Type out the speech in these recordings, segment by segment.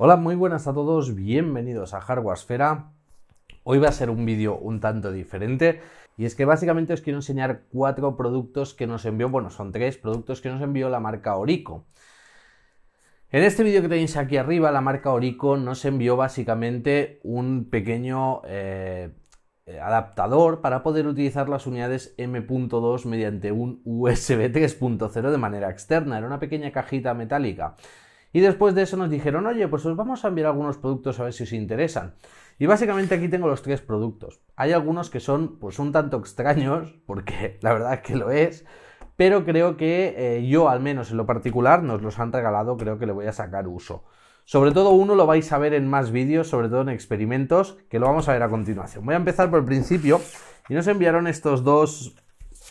Hola, muy buenas a todos, bienvenidos a Hardwaresfera. Hoy va a ser un vídeo un tanto diferente y es que básicamente os quiero enseñar cuatro productos que nos envió, bueno, son tres productos que nos envió la marca Orico. En este vídeo que tenéis aquí arriba, la marca Orico nos envió básicamente un pequeño eh, eh, adaptador para poder utilizar las unidades M.2 mediante un USB 3.0 de manera externa. Era una pequeña cajita metálica. Y después de eso nos dijeron, oye, pues os vamos a enviar algunos productos a ver si os interesan. Y básicamente aquí tengo los tres productos. Hay algunos que son pues un tanto extraños, porque la verdad que lo es, pero creo que eh, yo al menos en lo particular nos los han regalado, creo que le voy a sacar uso. Sobre todo uno lo vais a ver en más vídeos, sobre todo en experimentos, que lo vamos a ver a continuación. Voy a empezar por el principio y nos enviaron estos dos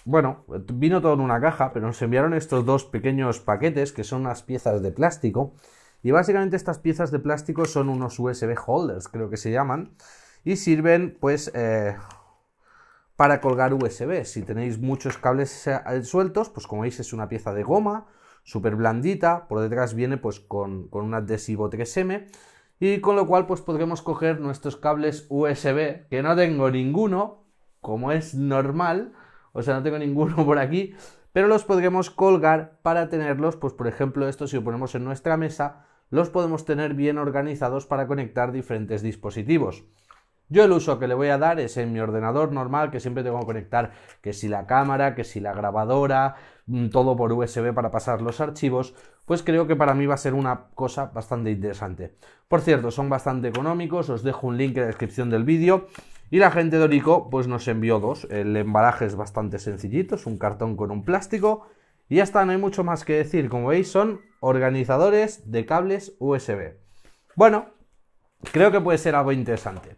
bueno, vino todo en una caja, pero nos enviaron estos dos pequeños paquetes que son unas piezas de plástico. Y básicamente estas piezas de plástico son unos USB holders, creo que se llaman. Y sirven pues eh, para colgar USB. Si tenéis muchos cables eh, sueltos, pues como veis es una pieza de goma, súper blandita. Por detrás viene pues con, con un adhesivo 3M y con lo cual pues podremos coger nuestros cables USB, que no tengo ninguno, como es normal, o sea, no tengo ninguno por aquí, pero los podremos colgar para tenerlos, pues por ejemplo, esto si lo ponemos en nuestra mesa, los podemos tener bien organizados para conectar diferentes dispositivos. Yo el uso que le voy a dar es en mi ordenador normal, que siempre tengo que conectar que si la cámara, que si la grabadora, mm, todo por USB para pasar los archivos, pues creo que para mí va a ser una cosa bastante interesante. Por cierto, son bastante económicos, os dejo un link en la descripción del vídeo. Y la gente de Orico pues nos envió dos. El embalaje es bastante sencillito, es un cartón con un plástico. Y ya está, no hay mucho más que decir. Como veis, son organizadores de cables USB. Bueno, creo que puede ser algo interesante.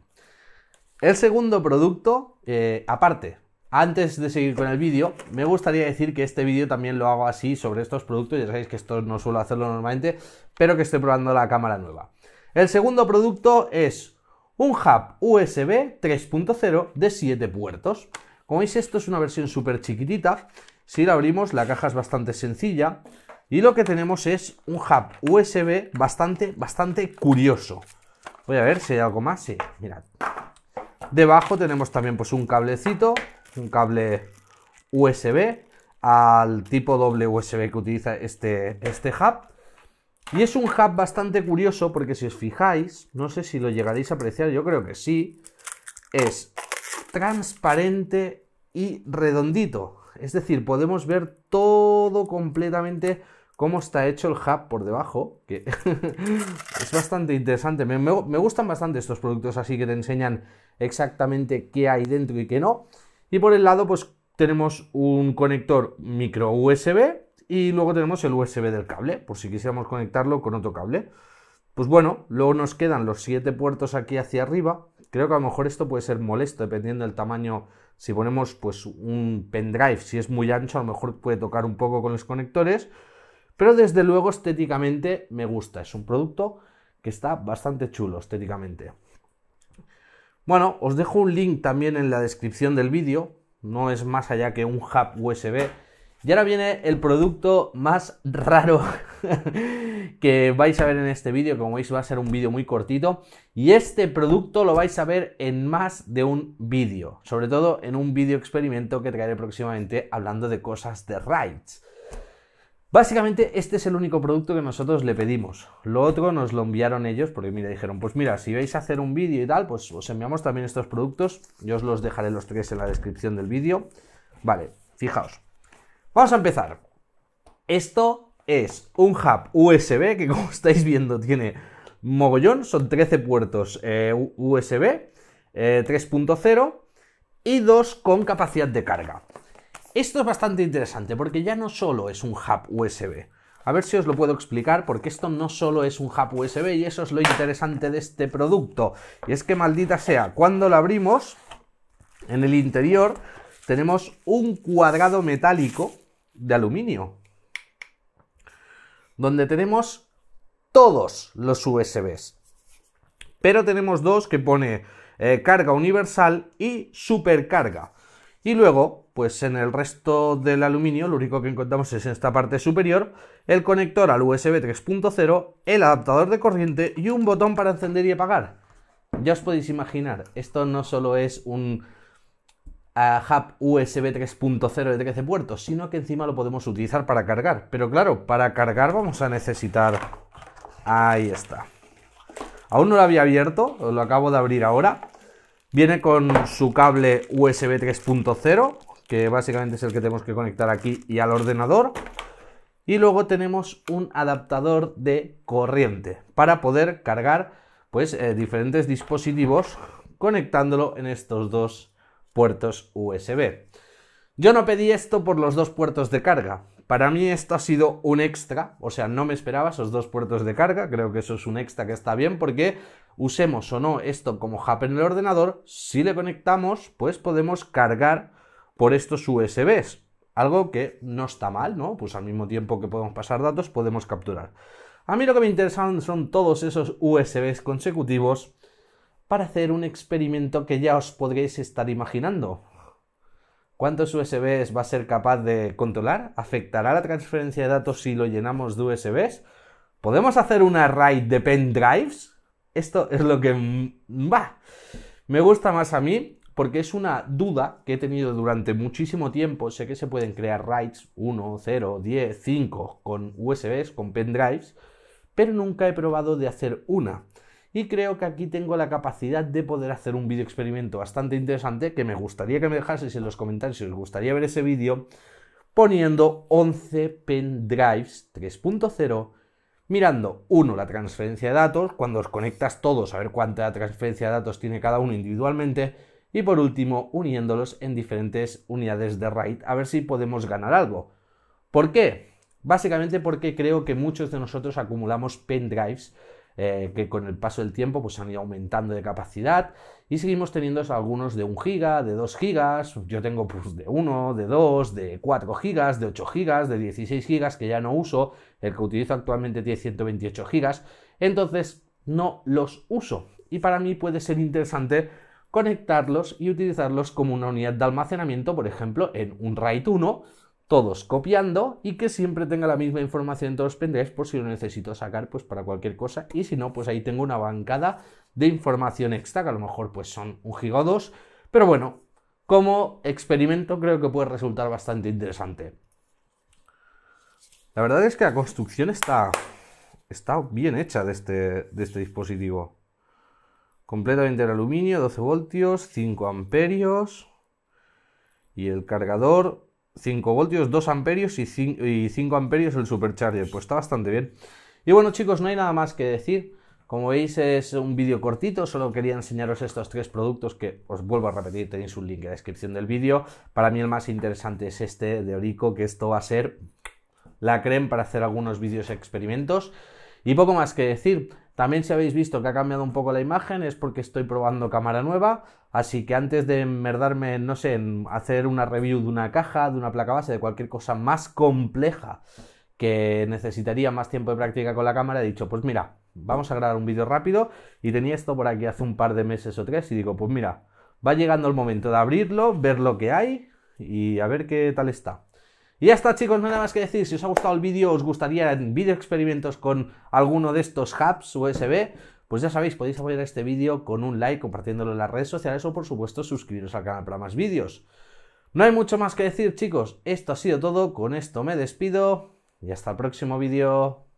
El segundo producto, eh, aparte, antes de seguir con el vídeo, me gustaría decir que este vídeo también lo hago así sobre estos productos. Ya sabéis que esto no suelo hacerlo normalmente, pero que estoy probando la cámara nueva. El segundo producto es un hub USB 3.0 de 7 puertos. Como veis, esto es una versión súper chiquitita. Si la abrimos, la caja es bastante sencilla. Y lo que tenemos es un hub USB bastante, bastante curioso. Voy a ver si hay algo más. Sí, mirad. Debajo tenemos también pues un cablecito, un cable USB al tipo doble USB que utiliza este, este hub. Y es un hub bastante curioso porque si os fijáis, no sé si lo llegaréis a apreciar, yo creo que sí, es transparente y redondito. Es decir, podemos ver todo completamente cómo está hecho el hub por debajo, que es bastante interesante. Me, gustan bastante estos productos así que te enseñan exactamente qué hay dentro y qué no. Y por el lado, pues tenemos un conector micro USB y luego tenemos el USB del cable, por si quisiéramos conectarlo con otro cable. Pues bueno, luego nos quedan los siete puertos aquí hacia arriba. Creo que a lo mejor esto puede ser molesto dependiendo del tamaño. Si ponemos pues un pendrive, si es muy ancho, a lo mejor puede tocar un poco con los conectores. Pero desde luego estéticamente me gusta. Es un producto que está bastante chulo estéticamente. Bueno, os dejo un link también en la descripción del vídeo. No es más allá que un hub USB y ahora viene el producto más raro que vais a ver en este vídeo, como veis va a ser un vídeo muy cortito y este producto lo vais a ver en más de un vídeo, sobre todo en un vídeo experimento que traeré próximamente hablando de cosas de Rides. Básicamente este es el único producto que nosotros le pedimos. Lo otro nos lo enviaron ellos porque mira, dijeron, pues mira, si vais a hacer un vídeo y tal, pues os enviamos también estos productos. Yo os los dejaré los tres en la descripción del vídeo. Vale, fijaos. Vamos a empezar. Esto es un hub USB que como estáis viendo tiene mogollón, son 13 puertos eh, USB 3.0 eh, y 2 con capacidad de carga. Esto es bastante interesante porque ya no solo es un hub USB. A ver si os lo puedo explicar porque esto no solo es un hub USB y eso es lo interesante de este producto. Y es que maldita sea, cuando lo abrimos, en el interior tenemos un cuadrado metálico de aluminio, donde tenemos todos los USBs. Pero tenemos dos que pone eh, carga universal y supercarga. Y luego, pues en el resto del aluminio, lo único que encontramos es en esta parte superior, el conector al USB 3.0, el adaptador de corriente y un botón para encender y apagar. Ya os podéis imaginar, esto no solo es un hub USB 3.0 de 13 puertos, sino que encima lo podemos utilizar para cargar. Pero claro, para cargar vamos a necesitar... Ahí está. Aún no lo había abierto, lo acabo de abrir ahora. Viene con su cable USB 3.0, que básicamente es el que tenemos que conectar aquí y al ordenador. Y luego tenemos un adaptador de corriente para poder cargar pues, eh, diferentes dispositivos conectándolo en estos dos puertos USB. Yo no pedí esto por los dos puertos de carga. Para mí esto ha sido un extra, o sea, no me esperaba esos dos puertos de carga, creo que eso es un extra que está bien porque usemos o no esto como hub en el ordenador, si le conectamos, pues podemos cargar por estos USBs, algo que no está mal, ¿no? Pues al mismo tiempo que podemos pasar datos, podemos capturar. A mí lo que me interesan son todos esos USBs consecutivos para hacer un experimento que ya os podréis estar imaginando. ¿Cuántos USBs va a ser capaz de controlar? ¿Afectará la transferencia de datos si lo llenamos de USBs? ¿Podemos hacer una RAID de pendrives? Esto es lo que... va. Me gusta más a mí porque es una duda que he tenido durante muchísimo tiempo. Sé que se pueden crear RAIDs 1, 0, 10, 5 con USBs, con pendrives, pero nunca he probado de hacer una y creo que aquí tengo la capacidad de poder hacer un video experimento bastante interesante que me gustaría que me dejaseis en los comentarios si os gustaría ver ese vídeo poniendo 11 pendrives 3.0 mirando uno la transferencia de datos cuando os conectas todos a ver cuánta transferencia de datos tiene cada uno individualmente y por último uniéndolos en diferentes unidades de RAID a ver si podemos ganar algo. ¿Por qué? Básicamente porque creo que muchos de nosotros acumulamos pendrives eh, que con el paso del tiempo pues, han ido aumentando de capacidad y seguimos teniendo algunos de 1 giga, de 2 gigas, yo tengo pues, de 1, de 2, de 4 gigas, de 8 gigas, de 16 gigas que ya no uso, el que utilizo actualmente tiene 128 gigas, entonces no los uso y para mí puede ser interesante conectarlos y utilizarlos como una unidad de almacenamiento, por ejemplo, en un RAID 1 todos copiando y que siempre tenga la misma información en todos los pendrives por si lo necesito sacar pues para cualquier cosa y si no pues ahí tengo una bancada de información extra que a lo mejor pues son un gigodos, pero bueno como experimento creo que puede resultar bastante interesante la verdad es que la construcción está está bien hecha de este, de este dispositivo completamente de aluminio 12 voltios 5 amperios y el cargador 5 voltios, 2 amperios y 5, amperios el supercharger. Pues está bastante bien. Y bueno chicos, no hay nada más que decir. Como veis es un vídeo cortito, solo quería enseñaros estos tres productos que os vuelvo a repetir, tenéis un link en la descripción del vídeo. Para mí el más interesante es este de Orico, que esto va a ser la crema para hacer algunos vídeos experimentos. Y poco más que decir. También si habéis visto que ha cambiado un poco la imagen es porque estoy probando cámara nueva, así que antes de merdarme, no sé, en hacer una review de una caja, de una placa base, de cualquier cosa más compleja que necesitaría más tiempo de práctica con la cámara, he dicho, pues mira, vamos a grabar un vídeo rápido y tenía esto por aquí hace un par de meses o tres y digo, pues mira, va llegando el momento de abrirlo, ver lo que hay y a ver qué tal está. Y ya está chicos, nada más que decir, si os ha gustado el vídeo, os gustaría vídeo experimentos con alguno de estos hubs USB, pues ya sabéis, podéis apoyar este vídeo con un like, compartiéndolo en las redes sociales o por supuesto suscribiros al canal para más vídeos. No hay mucho más que decir chicos, esto ha sido todo, con esto me despido y hasta el próximo vídeo.